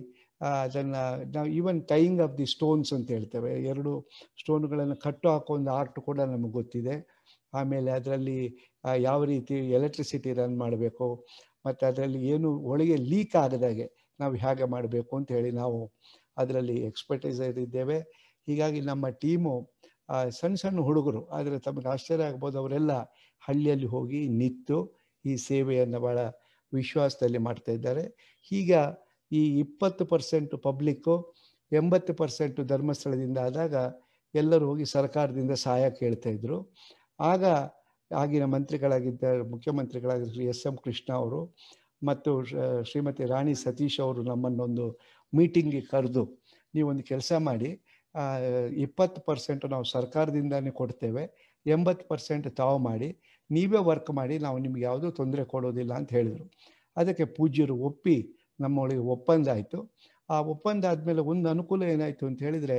ಅದನ್ನು ನಾವು even tying of the stones ಅಂತ ಹೇಳ್ತೇವೆ ಎರಡು ಸ್ಟೋನ್ಗಳನ್ನು ಕಟ್ಟು ಹಾಕೋ ಒಂದು ಆರ್ಟ್ ಕೂಡ ನಮಗೆ ಗೊತ್ತಿದೆ ಆಮೇಲೆ ಅದರಲ್ಲಿ ಯಾವ ರೀತಿ ಎಲೆಕ್ಟ್ರಿಸಿಟಿ ರನ್ ಮಾಡಬೇಕು ಮತ್ತು ಅದರಲ್ಲಿ ಏನು ಒಳಗೆ ಲೀಕ್ ಆಗದಾಗೆ ನಾವು ಹೇಗೆ ಮಾಡಬೇಕು ಅಂತ ಹೇಳಿ ನಾವು ಅದರಲ್ಲಿ ಎಕ್ಸ್ಪರ್ಟೈಸ್ ಇದ್ದೇವೆ ಹೀಗಾಗಿ ನಮ್ಮ ಟೀಮು ಸಣ್ಣ ಸಣ್ಣ ಹುಡುಗರು ಆದರೆ ತಮಗೆ ಆಶ್ಚರ್ಯ ಆಗ್ಬೋದು ಅವರೆಲ್ಲ ಹಳ್ಳಿಯಲ್ಲಿ ಹೋಗಿ ನಿಂತು ಈ ಸೇವೆಯನ್ನು ಭಾಳ ವಿಶ್ವಾಸದಲ್ಲಿ ಮಾಡ್ತಾ ಇದ್ದಾರೆ ಈಗ ಈ ಇಪ್ಪತ್ತು ಪರ್ಸೆಂಟ್ ಪಬ್ಲಿಕ್ಕು ಎಂಬತ್ತು ಪರ್ಸೆಂಟ್ ಧರ್ಮಸ್ಥಳದಿಂದ ಆದಾಗ ಎಲ್ಲರೂ ಹೋಗಿ ಸರ್ಕಾರದಿಂದ ಸಹಾಯ ಕೇಳ್ತಾ ಇದ್ರು ಆಗ ಆಗಿನ ಮಂತ್ರಿಗಳಾಗಿದ್ದ ಮುಖ್ಯಮಂತ್ರಿಗಳಾಗಿದ್ದ ಶ್ರೀ ಎಸ್ ಎಂ ಕೃಷ್ಣ ಅವರು ಮತ್ತು ಶ್ರೀಮತಿ ರಾಣಿ ಸತೀಶ್ ಅವರು ನಮ್ಮನ್ನೊಂದು ಮೀಟಿಂಗ್ಗೆ ಕರೆದು ನೀವೊಂದು ಕೆಲಸ ಮಾಡಿ ಇಪ್ಪತ್ತು ಪರ್ಸೆಂಟ್ ನಾವು ಸರ್ಕಾರದಿಂದನೇ ಕೊಡ್ತೇವೆ ಎಂಬತ್ತು ಪರ್ಸೆಂಟ್ ತಾವು ಮಾಡಿ ನೀವೇ ವರ್ಕ್ ಮಾಡಿ ನಾವು ನಿಮ್ಗೆ ಯಾವುದೂ ತೊಂದರೆ ಕೊಡೋದಿಲ್ಲ ಅಂತ ಹೇಳಿದರು ಅದಕ್ಕೆ ಪೂಜ್ಯರು ಒಪ್ಪಿ ನಮ್ಮೊಳಗೆ ಒಪ್ಪಂದ ಆಯಿತು ಆ ಒಪ್ಪಂದ ಆದಮೇಲೆ ಒಂದು ಅನುಕೂಲ ಏನಾಯಿತು ಅಂತ ಹೇಳಿದರೆ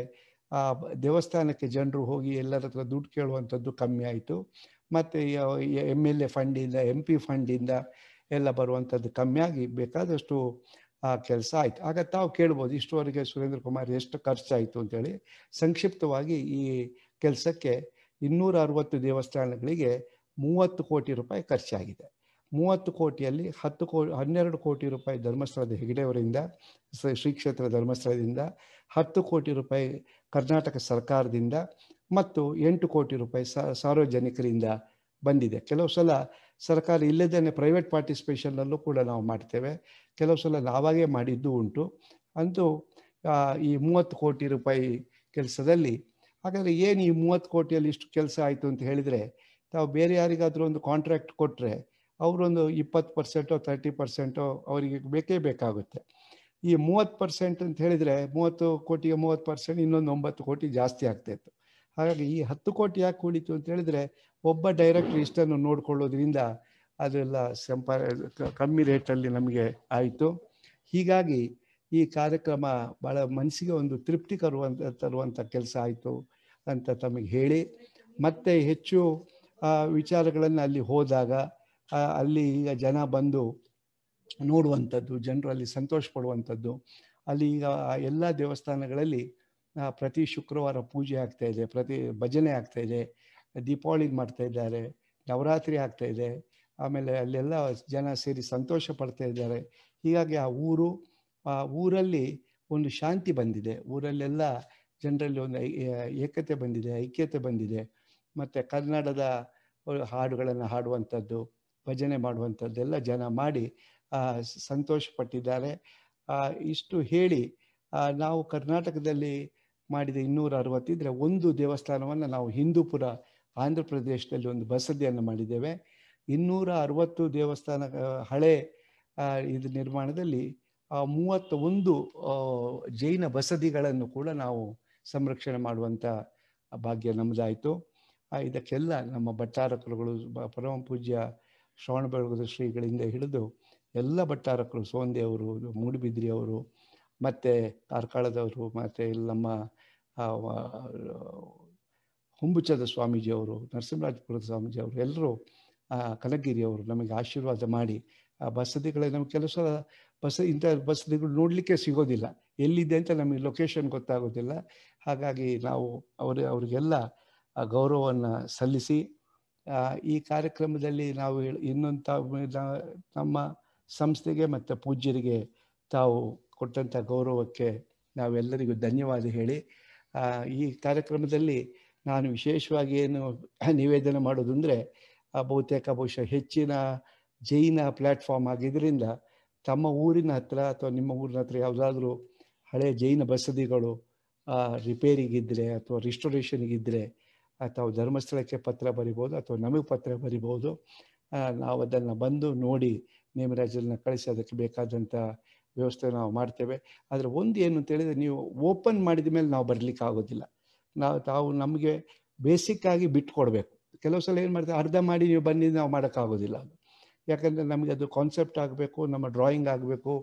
ಆ ದೇವಸ್ಥಾನಕ್ಕೆ ಜನರು ಹೋಗಿ ಎಲ್ಲರ ಹತ್ರ ದುಡ್ಡು ಕೇಳುವಂಥದ್ದು ಕಮ್ಮಿ ಆಯಿತು ಮತ್ತು ಎಮ್ ಎಲ್ ಎ ಫಂಡಿಂದ ಎಂ ಪಿ ಫಂಡಿಂದ ಎಲ್ಲ ಬರುವಂಥದ್ದು ಕಮ್ಮಿ ಆಗಿ ಬೇಕಾದಷ್ಟು ಆ ಕೆಲಸ ಆಯಿತು ಆಗ ತಾವು ಕೇಳ್ಬೋದು ಇಷ್ಟುವರೆಗೆ ಸುರೇಂದ್ರ ಕುಮಾರ್ ಎಷ್ಟು ಖರ್ಚಾಯಿತು ಅಂತೇಳಿ ಸಂಕ್ಷಿಪ್ತವಾಗಿ ಈ ಕೆಲಸಕ್ಕೆ ಇನ್ನೂರ ಅರವತ್ತು ದೇವಸ್ಥಾನಗಳಿಗೆ ಮೂವತ್ತು ಕೋಟಿ ರೂಪಾಯಿ ಖರ್ಚಾಗಿದೆ ಮೂವತ್ತು ಕೋಟಿಯಲ್ಲಿ ಹತ್ತು ಕೋ ಹನ್ನೆರಡು ಕೋಟಿ ರೂಪಾಯಿ ಧರ್ಮಸ್ಥಳದ ಹೆಗಡೆಯವರಿಂದ ಶ್ರೀ ಕ್ಷೇತ್ರ ಧರ್ಮಸ್ಥಳದಿಂದ ಹತ್ತು ಕೋಟಿ ರೂಪಾಯಿ ಕರ್ನಾಟಕ ಸರ್ಕಾರದಿಂದ ಮತ್ತು ಎಂಟು ಕೋಟಿ ರೂಪಾಯಿ ಸಾರ್ವಜನಿಕರಿಂದ ಬಂದಿದೆ ಕೆಲವು ಸಲ ಸರ್ಕಾರ ಇಲ್ಲದೇ ಪ್ರೈವೇಟ್ ಪಾರ್ಟಿಸಿಪೇಷನ್ನಲ್ಲೂ ಕೂಡ ನಾವು ಮಾಡ್ತೇವೆ ಕೆಲವು ಸಲ ನಾವಾಗೇ ಮಾಡಿದ್ದು ಉಂಟು ಅಂತೂ ಈ ಮೂವತ್ತು ಕೋಟಿ ರೂಪಾಯಿ ಕೆಲಸದಲ್ಲಿ ಹಾಗಾದರೆ ಏನು ಈ ಮೂವತ್ತು ಕೋಟಿಯಲ್ಲಿ ಇಷ್ಟು ಕೆಲಸ ಆಯಿತು ಅಂತ ಹೇಳಿದರೆ ತಾವು ಬೇರೆ ಯಾರಿಗಾದರೂ ಒಂದು ಕಾಂಟ್ರಾಕ್ಟ್ ಕೊಟ್ಟರೆ ಅವರೊಂದು ಇಪ್ಪತ್ತು ಪರ್ಸೆಂಟೋ ತರ್ಟಿ ಪರ್ಸೆಂಟೋ ಅವರಿಗೆ ಬೇಕೇ ಬೇಕಾಗುತ್ತೆ ಈ ಮೂವತ್ತು ಪರ್ಸೆಂಟ್ ಅಂತ ಹೇಳಿದರೆ ಮೂವತ್ತು ಕೋಟಿಗೆ ಮೂವತ್ತು ಪರ್ಸೆಂಟ್ ಇನ್ನೊಂದು ಒಂಬತ್ತು ಕೋಟಿ ಜಾಸ್ತಿ ಆಗ್ತಾಯಿತ್ತು ಹಾಗಾಗಿ ಈ ಹತ್ತು ಕೋಟಿ ಯಾಕೆ ಕೂಡಿತು ಅಂತ ಹೇಳಿದರೆ ಒಬ್ಬ ಡೈರೆಕ್ಟ್ರ್ ಇಷ್ಟನ್ನು ನೋಡ್ಕೊಳ್ಳೋದ್ರಿಂದ ಅದೆಲ್ಲ ಸಂಪ ಕಮ್ಮಿ ರೇಟಲ್ಲಿ ನಮಗೆ ಆಯಿತು ಹೀಗಾಗಿ ಈ ಕಾರ್ಯಕ್ರಮ ಭಾಳ ಮನಸ್ಸಿಗೆ ಒಂದು ತೃಪ್ತಿ ಕರುವಂಥ ತರುವಂಥ ಕೆಲಸ ಆಯಿತು ಅಂತ ತಮಗೆ ಹೇಳಿ ಮತ್ತೆ ಹೆಚ್ಚು ವಿಚಾರಗಳನ್ನು ಅಲ್ಲಿ ಹೋದಾಗ ಅಲ್ಲಿ ಈಗ ಜನ ಬಂದು ನೋಡುವಂಥದ್ದು ಜನರು ಅಲ್ಲಿ ಸಂತೋಷ ಪಡುವಂಥದ್ದು ಅಲ್ಲಿ ಈಗ ಎಲ್ಲ ದೇವಸ್ಥಾನಗಳಲ್ಲಿ ಪ್ರತಿ ಶುಕ್ರವಾರ ಪೂಜೆ ಆಗ್ತಾ ಇದೆ ಪ್ರತಿ ಭಜನೆ ಆಗ್ತಾ ಇದೆ ದೀಪಾವಳಿಗೆ ಮಾಡ್ತಾ ಇದ್ದಾರೆ ನವರಾತ್ರಿ ಆಗ್ತಾ ಇದೆ ಆಮೇಲೆ ಅಲ್ಲೆಲ್ಲ ಜನ ಸೇರಿ ಸಂತೋಷ ಪಡ್ತಾ ಇದ್ದಾರೆ ಹೀಗಾಗಿ ಆ ಊರು ಆ ಊರಲ್ಲಿ ಒಂದು ಶಾಂತಿ ಬಂದಿದೆ ಊರಲ್ಲೆಲ್ಲ ಜನರಲ್ಲಿ ಒಂದು ಏಕತೆ ಬಂದಿದೆ ಐಕ್ಯತೆ ಬಂದಿದೆ ಮತ್ತು ಕನ್ನಡದ ಹಾಡುಗಳನ್ನು ಹಾಡುವಂಥದ್ದು ಭಜನೆ ಮಾಡುವಂಥದ್ದೆಲ್ಲ ಜನ ಮಾಡಿ ಸಂತೋಷಪಟ್ಟಿದ್ದಾರೆ ಇಷ್ಟು ಹೇಳಿ ನಾವು ಕರ್ನಾಟಕದಲ್ಲಿ ಮಾಡಿದ ಇನ್ನೂರ ಅರವತ್ತಿದ್ರೆ ಒಂದು ದೇವಸ್ಥಾನವನ್ನು ನಾವು ಹಿಂದೂಪುರ ಆಂಧ್ರ ಪ್ರದೇಶದಲ್ಲಿ ಒಂದು ಬಸದಿಯನ್ನು ಮಾಡಿದ್ದೇವೆ ಇನ್ನೂರ ಅರವತ್ತು ದೇವಸ್ಥಾನ ಹಳೆ ಇದು ನಿರ್ಮಾಣದಲ್ಲಿ ಮೂವತ್ತ ಒಂದು ಜೈನ ಬಸದಿಗಳನ್ನು ಕೂಡ ನಾವು ಸಂರಕ್ಷಣೆ ಮಾಡುವಂಥ ಭಾಗ್ಯ ನಮ್ಮದಾಯಿತು ಇದಕ್ಕೆಲ್ಲ ನಮ್ಮ ಭಟ್ಟಾರಕರುಗಳು ಪರಮ ಪೂಜ್ಯ ಶ್ರವಣಬೆಳಗದ ಶ್ರೀಗಳಿಂದ ಹಿಡಿದು ಎಲ್ಲ ಭಟ್ಟಾರಕರು ಸೋಂದಿ ಅವರು ಮೂಡುಬಿದ್ರಿ ಅವರು ಮತ್ತು ಕಾರ್ಕಳದವರು ಮತ್ತು ಇಲ್ಲಿ ನಮ್ಮ ಹುಂಬುಚದ ಸ್ವಾಮೀಜಿಯವರು ನರಸಿಂಹರಾಜಪುರದ ಅವರು ಎಲ್ಲರೂ ಅವರು ನಮಗೆ ಆಶೀರ್ವಾದ ಮಾಡಿ ಆ ಬಸದಿಗಳ ನಮಗೆ ಕೆಲಸ ಬಸ ಇಂಥ ಬಸದಿಗಳು ನೋಡಲಿಕ್ಕೆ ಸಿಗೋದಿಲ್ಲ ಎಲ್ಲಿದೆ ಅಂತ ನಮಗೆ ಲೊಕೇಶನ್ ಗೊತ್ತಾಗೋದಿಲ್ಲ ಹಾಗಾಗಿ ನಾವು ಅವರು ಅವರಿಗೆಲ್ಲ ಗೌರವವನ್ನು ಸಲ್ಲಿಸಿ ಈ ಕಾರ್ಯಕ್ರಮದಲ್ಲಿ ನಾವು ಇನ್ನೊಂದು ನಮ್ಮ ಸಂಸ್ಥೆಗೆ ಮತ್ತು ಪೂಜ್ಯರಿಗೆ ತಾವು ಕೊಟ್ಟಂಥ ಗೌರವಕ್ಕೆ ನಾವೆಲ್ಲರಿಗೂ ಧನ್ಯವಾದ ಹೇಳಿ ಈ ಕಾರ್ಯಕ್ರಮದಲ್ಲಿ ನಾನು ವಿಶೇಷವಾಗಿ ಏನು ನಿವೇದನೆ ಮಾಡೋದು ಬಹುತೇಕ ಬಹುಶಃ ಹೆಚ್ಚಿನ ಜೈನ ಪ್ಲ್ಯಾಟ್ಫಾರ್ಮ್ ಆಗಿದ್ದರಿಂದ ತಮ್ಮ ಊರಿನ ಹತ್ರ ಅಥವಾ ನಿಮ್ಮ ಊರಿನ ಹತ್ರ ಯಾವುದಾದ್ರೂ ಹಳೆಯ ಜೈನ ಬಸದಿಗಳು ರಿಪೇರಿಗಿದ್ದರೆ ಅಥವಾ ರಿಸ್ಟೋರೇಷನ್ಗಿದ್ದರೆ ಅಥವಾ ಧರ್ಮಸ್ಥಳಕ್ಕೆ ಪತ್ರ ಬರಿಬೋದು ಅಥವಾ ನಮಗೆ ಪತ್ರ ಬರಿಬೋದು ನಾವು ಅದನ್ನು ಬಂದು ನೋಡಿ ನೇಮರಾಜರನ್ನ ಕಳಿಸಿ ಅದಕ್ಕೆ ಬೇಕಾದಂಥ ವ್ಯವಸ್ಥೆ ನಾವು ಮಾಡ್ತೇವೆ ಆದರೆ ಒಂದು ಏನು ಅಂತೇಳಿದರೆ ನೀವು ಓಪನ್ ಮಾಡಿದ ಮೇಲೆ ನಾವು ಬರಲಿಕ್ಕೆ ಆಗೋದಿಲ್ಲ ನಾವು ತಾವು ನಮಗೆ ಬೇಸಿಕ್ಕಾಗಿ ಬಿಟ್ಕೊಡ್ಬೇಕು ಕೆಲವು ಸಲ ಏನು ಮಾಡ್ತೇವೆ ಅರ್ಧ ಮಾಡಿ ನೀವು ಬಂದಿದ್ದು ನಾವು ಮಾಡೋಕ್ಕಾಗೋದಿಲ್ಲ ಅದು ಯಾಕಂದರೆ ನಮಗೆ ಅದು ಕಾನ್ಸೆಪ್ಟ್ ಆಗಬೇಕು ನಮ್ಮ ಡ್ರಾಯಿಂಗ್ ಆಗಬೇಕು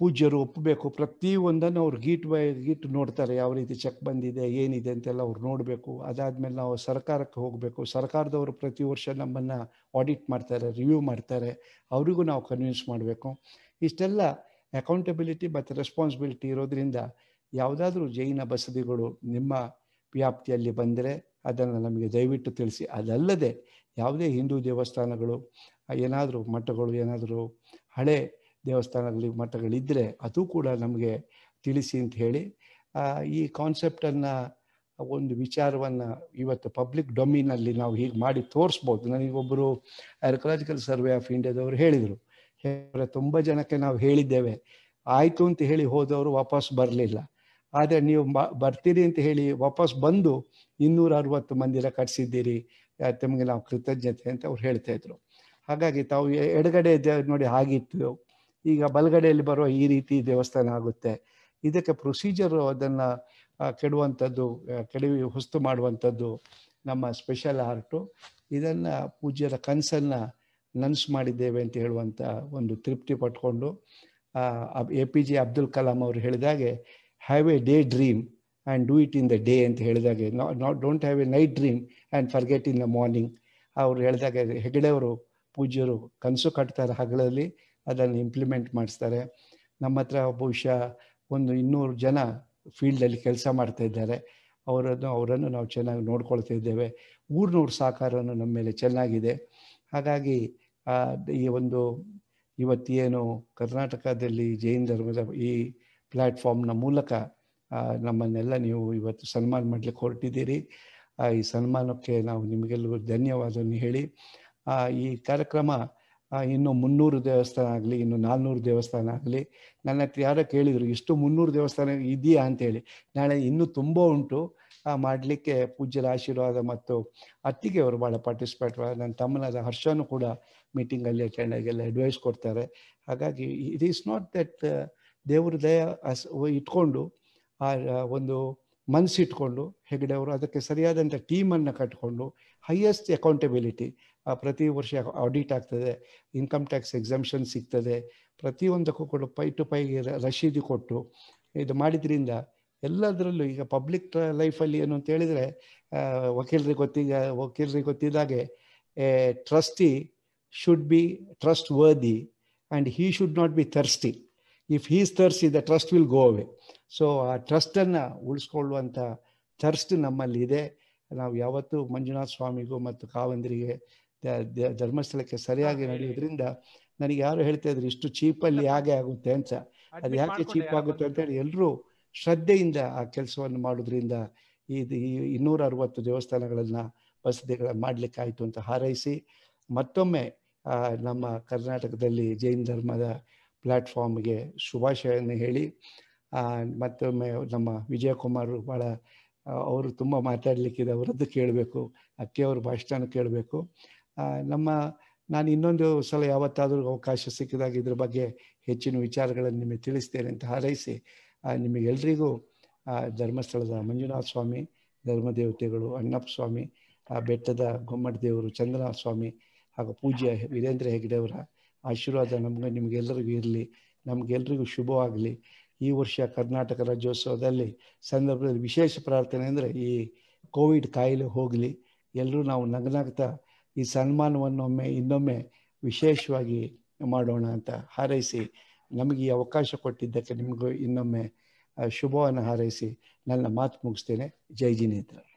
ಪೂಜ್ಯರು ಒಪ್ಪಬೇಕು ಪ್ರತಿಯೊಂದನ್ನು ಅವ್ರು ಗೀಟ್ ಬೈ ಗೀಟ್ ನೋಡ್ತಾರೆ ಯಾವ ರೀತಿ ಚೆಕ್ ಬಂದಿದೆ ಏನಿದೆ ಅಂತೆಲ್ಲ ಅವ್ರು ನೋಡಬೇಕು ಅದಾದಮೇಲೆ ನಾವು ಸರ್ಕಾರಕ್ಕೆ ಹೋಗಬೇಕು ಸರ್ಕಾರದವರು ಪ್ರತಿ ವರ್ಷ ನಮ್ಮನ್ನು ಆಡಿಟ್ ಮಾಡ್ತಾರೆ ರಿವ್ಯೂ ಮಾಡ್ತಾರೆ ಅವರಿಗೂ ನಾವು ಕನ್ವಿನ್ಸ್ ಮಾಡಬೇಕು ಇಷ್ಟೆಲ್ಲ ಅಕೌಂಟಬಿಲಿಟಿ ಮತ್ತು ರೆಸ್ಪಾನ್ಸಿಬಿಲಿಟಿ ಇರೋದ್ರಿಂದ ಯಾವುದಾದ್ರೂ ಜೈನ ಬಸದಿಗಳು ನಿಮ್ಮ ವ್ಯಾಪ್ತಿಯಲ್ಲಿ ಬಂದರೆ ಅದನ್ನು ನಮಗೆ ದಯವಿಟ್ಟು ತಿಳಿಸಿ ಅದಲ್ಲದೆ ಯಾವುದೇ ಹಿಂದೂ ದೇವಸ್ಥಾನಗಳು ಏನಾದರೂ ಮಠಗಳು ಏನಾದರೂ ಹಳೆ ದೇವಸ್ಥಾನಗಳಿಗೆ ಮಠಗಳಿದ್ದರೆ ಅದು ಕೂಡ ನಮಗೆ ತಿಳಿಸಿ ಅಂತ ಹೇಳಿ ಈ ಕಾನ್ಸೆಪ್ಟನ್ನು ಒಂದು ವಿಚಾರವನ್ನು ಇವತ್ತು ಪಬ್ಲಿಕ್ ಡೊಮಿನಲ್ಲಿ ನಾವು ಹೀಗೆ ಮಾಡಿ ತೋರಿಸ್ಬೋದು ನನಗೊಬ್ಬರು ಆರ್ಕಲಾಜಿಕಲ್ ಸರ್ವೆ ಆಫ್ ಇಂಡಿಯಾದವರು ಹೇಳಿದರು ತುಂಬ ಜನಕ್ಕೆ ನಾವು ಹೇಳಿದ್ದೇವೆ ಆಯಿತು ಅಂತ ಹೇಳಿ ಹೋದವರು ವಾಪಸ್ ಬರಲಿಲ್ಲ ಆದರೆ ನೀವು ಬರ್ತೀರಿ ಅಂತ ಹೇಳಿ ವಾಪಸ್ ಬಂದು ಇನ್ನೂರ ಅರವತ್ತು ಮಂದಿರ ಕಟ್ಸಿದ್ದೀರಿ ತಮಗೆ ನಾವು ಕೃತಜ್ಞತೆ ಅಂತ ಅವ್ರು ಹೇಳ್ತಾ ಇದ್ರು ಹಾಗಾಗಿ ತಾವು ಎಡಗಡೆ ನೋಡಿ ಆಗಿತ್ತು ಈಗ ಬಲಗಡೆಯಲ್ಲಿ ಬರುವ ಈ ರೀತಿ ದೇವಸ್ಥಾನ ಆಗುತ್ತೆ ಇದಕ್ಕೆ ಪ್ರೊಸೀಜರು ಅದನ್ನು ಕೆಡುವಂಥದ್ದು ಕೆಡವಿ ಹೊಸ್ತು ಮಾಡುವಂಥದ್ದು ನಮ್ಮ ಸ್ಪೆಷಲ್ ಆರ್ಟು ಇದನ್ನು ಪೂಜ್ಯರ ಕನಸನ್ನು ನನ್ಸು ಮಾಡಿದ್ದೇವೆ ಅಂತ ಹೇಳುವಂಥ ಒಂದು ತೃಪ್ತಿ ಪಟ್ಕೊಂಡು A P J Abdul Kalam ಅವರು ಹೇಳಿದಾಗೆ have a day dream and do it in the day ಅಂತ ಹೇಳಿದಾಗೆ not don't have a night dream and forget in the morning ಅವರು ಹೇಳಿದಾಗ ಹೆಗಡೆಯವರು ಪೂಜ್ಯರು ಕನಸು ಕಟ್ತಾರೆ ಹಗಲಲ್ಲಿ ಅದನ್ನು ಇಂಪ್ಲಿಮೆಂಟ್ ಮಾಡಿಸ್ತಾರೆ ನಮ್ಮ ಹತ್ರ ಬಹುಶಃ ಒಂದು ಇನ್ನೂರು ಜನ ಫೀಲ್ಡಲ್ಲಿ ಕೆಲಸ ಮಾಡ್ತಾ ಇದ್ದಾರೆ ಅವರನ್ನು ಅವರನ್ನು ನಾವು ಚೆನ್ನಾಗಿ ನೋಡ್ಕೊಳ್ತಾ ಇದ್ದೇವೆ ಊರಿನವ್ರ ಸಹಕಾರನು ನಮ್ಮ ಮೇಲೆ ಚೆನ್ನಾಗಿದೆ ಹಾಗಾಗಿ ಈ ಒಂದು ಇವತ್ತೇನು ಕರ್ನಾಟಕದಲ್ಲಿ ಜೈನ್ ಧರ್ಮದ ಈ ಪ್ಲ್ಯಾಟ್ಫಾರ್ಮ್ನ ಮೂಲಕ ನಮ್ಮನ್ನೆಲ್ಲ ನೀವು ಇವತ್ತು ಸನ್ಮಾನ ಮಾಡಲಿಕ್ಕೆ ಹೊರಟಿದ್ದೀರಿ ಈ ಸನ್ಮಾನಕ್ಕೆ ನಾವು ನಿಮಗೆಲ್ಲೂ ಧನ್ಯವಾದವನ್ನು ಹೇಳಿ ಈ ಕಾರ್ಯಕ್ರಮ ಇನ್ನು ಮುನ್ನೂರು ದೇವಸ್ಥಾನ ಆಗಲಿ ಇನ್ನು ನಾಲ್ನೂರು ದೇವಸ್ಥಾನ ಆಗಲಿ ನನ್ನ ಹತ್ರ ಯಾರೋ ಕೇಳಿದರು ಇಷ್ಟು ಮುನ್ನೂರು ದೇವಸ್ಥಾನ ಇದೆಯಾ ಅಂತೇಳಿ ನಾಳೆ ಇನ್ನೂ ತುಂಬ ಉಂಟು ಮಾಡಲಿಕ್ಕೆ ಪೂಜ್ಯರ ಆಶೀರ್ವಾದ ಮತ್ತು ಅತ್ತಿಗೆ ಅವರು ಭಾಳ ಪಾರ್ಟಿಸಿಪೇಟ್ ನನ್ನ ತಮ್ಮನಾದ ಹರ್ಷನು ಕೂಡ ಮೀಟಿಂಗಲ್ಲಿ ಅಟೆಂಡ್ ಎಲ್ಲ ಅಡ್ವೈಸ್ ಕೊಡ್ತಾರೆ ಹಾಗಾಗಿ ಇಟ್ ಈಸ್ ನಾಟ್ ದಟ್ ದೇವ್ರ ದಯ ಇಟ್ಕೊಂಡು ಆ ಒಂದು ಮನಸ್ಸಿಟ್ಕೊಂಡು ಹೆಗಡೆ ಅವರು ಅದಕ್ಕೆ ಸರಿಯಾದಂಥ ಟೀಮನ್ನು ಕಟ್ಕೊಂಡು ಹೈಯೆಸ್ಟ್ ಅಕೌಂಟೆಬಿಲಿಟಿ ಪ್ರತಿ ವರ್ಷ ಆಡಿಟ್ ಆಗ್ತದೆ ಇನ್ಕಮ್ ಟ್ಯಾಕ್ಸ್ ಎಕ್ಸಾಮ್ಷನ್ ಸಿಗ್ತದೆ ಪ್ರತಿಯೊಂದಕ್ಕೂ ಕೂಡ ಪೈ ಟು ಪೈಗೆ ರಶೀದಿ ಕೊಟ್ಟು ಇದು ಮಾಡಿದ್ರಿಂದ ಎಲ್ಲದರಲ್ಲೂ ಈಗ ಪಬ್ಲಿಕ್ ಲೈಫಲ್ಲಿ ಏನು ಅಂತ ಹೇಳಿದರೆ ವಕೀಲರಿಗೆ ಗೊತ್ತಿದ್ದ ವಕೀಲರಿಗೆ ಗೊತ್ತಿದ್ದಾಗೆ trustee should be trustworthy and he should not be thirsty if he's thirsty the trust will go away so ಆ ಟ್ರಸ್ಟನ್ನು ಉಳಿಸ್ಕೊಳ್ಳುವಂಥ ಥರ್ಸ್ಟ್ ನಮ್ಮಲ್ಲಿ ಇದೆ ನಾವು ಯಾವತ್ತೂ ಮಂಜುನಾಥ ಸ್ವಾಮಿಗೂ ಮತ್ತು ಕಾವಂದರಿಗೆ ಧರ್ಮಸ್ಥಳಕ್ಕೆ ಸರಿಯಾಗಿ ನಡೆಯೋದ್ರಿಂದ ನನಗೆ ಯಾರು ಹೇಳ್ತಾ ಇದ್ರು ಇಷ್ಟು ಚೀಪಲ್ಲಿ ಹಾಗೆ ಆಗುತ್ತೆ ಅಂತ ಅದು ಯಾಕೆ ಚೀಪ್ ಆಗುತ್ತೆ ಅಂತ ಹೇಳಿ ಎಲ್ಲರೂ ಶ್ರದ್ಧೆಯಿಂದ ಆ ಕೆಲಸವನ್ನು ಮಾಡೋದ್ರಿಂದ ಇದು ಈ ಇನ್ನೂರ ಅರವತ್ತು ದೇವಸ್ಥಾನಗಳನ್ನ ಬಸದಿಗಳ ಮಾಡ್ಲಿಕ್ಕೆ ಅಂತ ಹಾರೈಸಿ ಮತ್ತೊಮ್ಮೆ ನಮ್ಮ ಕರ್ನಾಟಕದಲ್ಲಿ ಜೈನ್ ಧರ್ಮದ ಪ್ಲಾಟ್ಫಾರ್ಮ್ಗೆ ಶುಭಾಶಯವನ್ನು ಹೇಳಿ ಮತ್ತೊಮ್ಮೆ ನಮ್ಮ ವಿಜಯಕುಮಾರ್ ಬಹಳ ಅವರು ತುಂಬಾ ಮಾತಾಡ್ಲಿಕ್ಕಿದೆ ಅವರದ್ದು ಕೇಳಬೇಕು ಅಕ್ಕಿಯವ್ರ ಭಾಷಣ ಕೇಳಬೇಕು ನಮ್ಮ ನಾನು ಇನ್ನೊಂದು ಸಲ ಯಾವತ್ತಾದರೂ ಅವಕಾಶ ಸಿಕ್ಕಿದಾಗ ಇದ್ರ ಬಗ್ಗೆ ಹೆಚ್ಚಿನ ವಿಚಾರಗಳನ್ನು ನಿಮಗೆ ತಿಳಿಸ್ತೇನೆ ಅಂತ ಹಾರೈಸಿ ನಿಮಗೆಲ್ರಿಗೂ ಧರ್ಮಸ್ಥಳದ ಮಂಜುನಾಥ ಸ್ವಾಮಿ ಧರ್ಮದೇವತೆಗಳು ಅಣ್ಣಪ್ಪ ಸ್ವಾಮಿ ಬೆಟ್ಟದ ಗೊಮ್ಮಟ ದೇವರು ಚಂದ್ರನಾಥ ಸ್ವಾಮಿ ಹಾಗೂ ಪೂಜ್ಯ ವೀರೇಂದ್ರ ಹೆಗ್ಡೆಯವರ ಆಶೀರ್ವಾದ ನಮ್ಗೆ ನಿಮಗೆಲ್ಲರಿಗೂ ಇರಲಿ ನಮಗೆಲ್ರಿಗೂ ಶುಭವಾಗಲಿ ಈ ವರ್ಷ ಕರ್ನಾಟಕ ರಾಜ್ಯೋತ್ಸವದಲ್ಲಿ ಸಂದರ್ಭದಲ್ಲಿ ವಿಶೇಷ ಪ್ರಾರ್ಥನೆ ಅಂದರೆ ಈ ಕೋವಿಡ್ ಕಾಯಿಲೆ ಹೋಗಲಿ ಎಲ್ಲರೂ ನಾವು ನಗನಾಗ್ತಾ ಈ ಒಮ್ಮೆ ಇನ್ನೊಮ್ಮೆ ವಿಶೇಷವಾಗಿ ಮಾಡೋಣ ಅಂತ ಹಾರೈಸಿ ನಮಗೆ ಈ ಅವಕಾಶ ಕೊಟ್ಟಿದ್ದಕ್ಕೆ ನಿಮಗೂ ಇನ್ನೊಮ್ಮೆ ಶುಭವನ್ನು ಹಾರೈಸಿ ನನ್ನ ಮಾತು ಮುಗಿಸ್ತೇನೆ ಜೈ ಜಿನೇಂದ್ರ